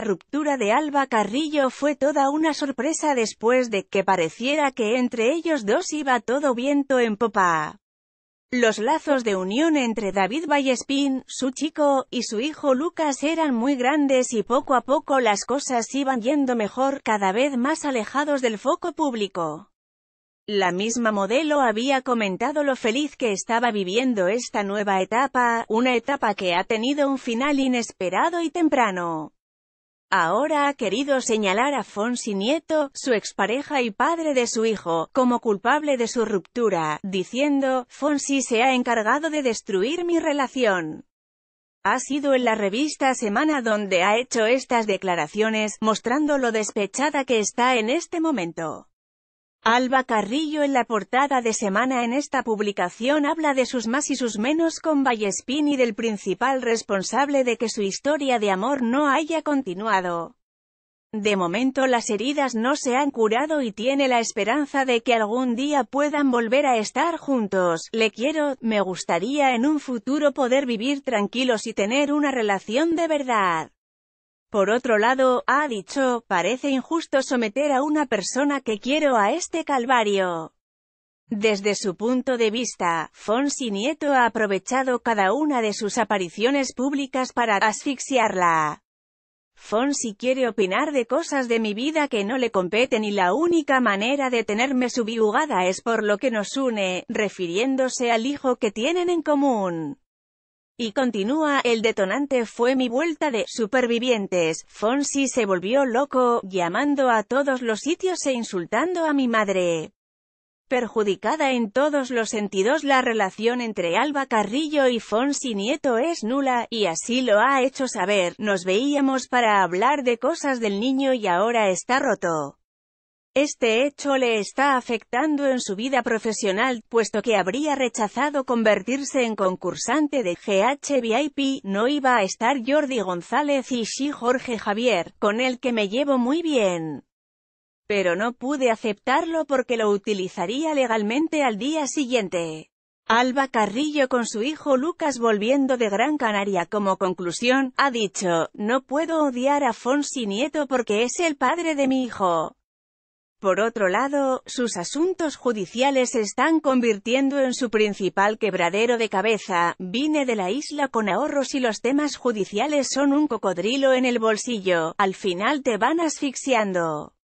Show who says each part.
Speaker 1: ruptura de Alba Carrillo fue toda una sorpresa después de que pareciera que entre ellos dos iba todo viento en popa. Los lazos de unión entre David Vallespín, su chico, y su hijo Lucas eran muy grandes y poco a poco las cosas iban yendo mejor, cada vez más alejados del foco público. La misma modelo había comentado lo feliz que estaba viviendo esta nueva etapa, una etapa que ha tenido un final inesperado y temprano. Ahora ha querido señalar a Fonsi Nieto, su expareja y padre de su hijo, como culpable de su ruptura, diciendo, Fonsi se ha encargado de destruir mi relación. Ha sido en la revista Semana donde ha hecho estas declaraciones, mostrando lo despechada que está en este momento. Alba Carrillo en la portada de semana en esta publicación habla de sus más y sus menos con Vallespín y del principal responsable de que su historia de amor no haya continuado. De momento las heridas no se han curado y tiene la esperanza de que algún día puedan volver a estar juntos. Le quiero, me gustaría en un futuro poder vivir tranquilos y tener una relación de verdad. Por otro lado, ha dicho, parece injusto someter a una persona que quiero a este calvario. Desde su punto de vista, Fonsi Nieto ha aprovechado cada una de sus apariciones públicas para asfixiarla. Fonsi quiere opinar de cosas de mi vida que no le competen y la única manera de tenerme subyugada es por lo que nos une, refiriéndose al hijo que tienen en común. Y continúa, el detonante fue mi vuelta de supervivientes. Fonsi se volvió loco, llamando a todos los sitios e insultando a mi madre. Perjudicada en todos los sentidos la relación entre Alba Carrillo y Fonsi Nieto es nula, y así lo ha hecho saber, nos veíamos para hablar de cosas del niño y ahora está roto. Este hecho le está afectando en su vida profesional, puesto que habría rechazado convertirse en concursante de GHVIP, no iba a estar Jordi González y sí Jorge Javier, con el que me llevo muy bien. Pero no pude aceptarlo porque lo utilizaría legalmente al día siguiente. Alba Carrillo con su hijo Lucas volviendo de Gran Canaria como conclusión, ha dicho, no puedo odiar a Fonsi Nieto porque es el padre de mi hijo. Por otro lado, sus asuntos judiciales se están convirtiendo en su principal quebradero de cabeza, vine de la isla con ahorros y los temas judiciales son un cocodrilo en el bolsillo, al final te van asfixiando.